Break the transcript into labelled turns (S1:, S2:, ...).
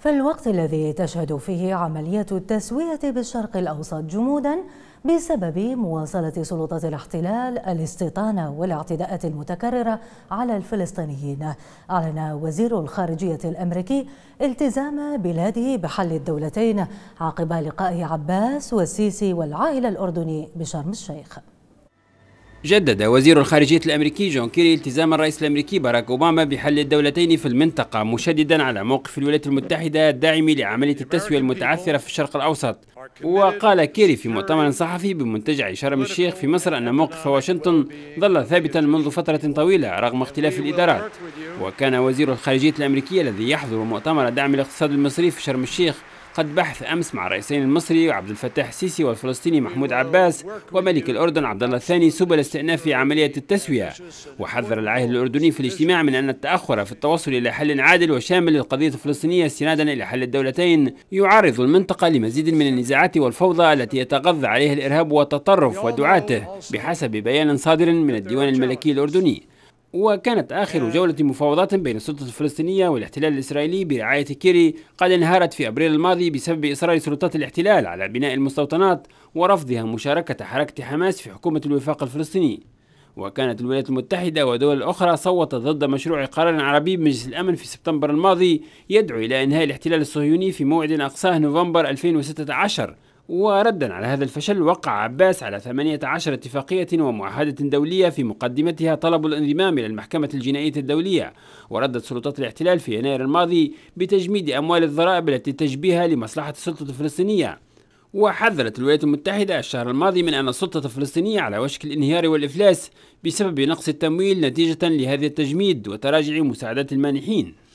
S1: في الوقت الذي تشهد فيه عملية التسوية بالشرق الأوسط جمودا بسبب مواصلة سلطات الاحتلال الاستيطان والاعتداءات المتكررة على الفلسطينيين أعلن وزير الخارجية الأمريكي التزام بلاده بحل الدولتين عقب لقاء عباس والسيسي والعائلة الأردني بشرم الشيخ
S2: جدد وزير الخارجية الأمريكي جون كيري التزام الرئيس الأمريكي باراك أوباما بحل الدولتين في المنطقة مشددا على موقف الولايات المتحدة الداعم لعملية التسوية المتعثرة في الشرق الأوسط وقال كيري في مؤتمر صحفي بمنتجع شرم الشيخ في مصر أن موقف واشنطن ظل ثابتا منذ فترة طويلة رغم اختلاف الإدارات وكان وزير الخارجية الأمريكي الذي يحضر مؤتمر دعم الاقتصاد المصري في شرم الشيخ قد بحث أمس مع الرئيسين المصري عبد الفتاح السيسي والفلسطيني محمود عباس وملك الأردن عبد الله الثاني سبل استئناف عملية التسوية وحذر العاهل الأردني في الاجتماع من أن التأخر في التوصل إلى حل عادل وشامل للقضية الفلسطينية استنادا إلى حل الدولتين يعرض المنطقة لمزيد من النزاعات والفوضى التي يتغذى عليها الإرهاب والتطرف ودعاته بحسب بيان صادر من الديوان الملكي الأردني وكانت آخر آه. جولة مفاوضات بين السلطة الفلسطينية والاحتلال الإسرائيلي برعاية كيري قد انهارت في أبريل الماضي بسبب إصرار سلطات الاحتلال على بناء المستوطنات ورفضها مشاركة حركة حماس في حكومة الوفاق الفلسطيني وكانت الولايات المتحدة ودول أخرى صوتت ضد مشروع قرار عربي بمجلس الأمن في سبتمبر الماضي يدعو إلى إنهاء الاحتلال الصهيوني في موعد أقصاه نوفمبر 2016 وردا على هذا الفشل وقع عباس على 18 اتفاقية ومعاهدة دولية في مقدمتها طلب الانضمام إلى المحكمة الجنائية الدولية وردت سلطات الاحتلال في يناير الماضي بتجميد أموال الضرائب التي تجبيها لمصلحة السلطة الفلسطينية وحذرت الولايات المتحدة الشهر الماضي من أن السلطة الفلسطينية على وشك الانهيار والإفلاس بسبب نقص التمويل نتيجة لهذا التجميد وتراجع مساعدات المانحين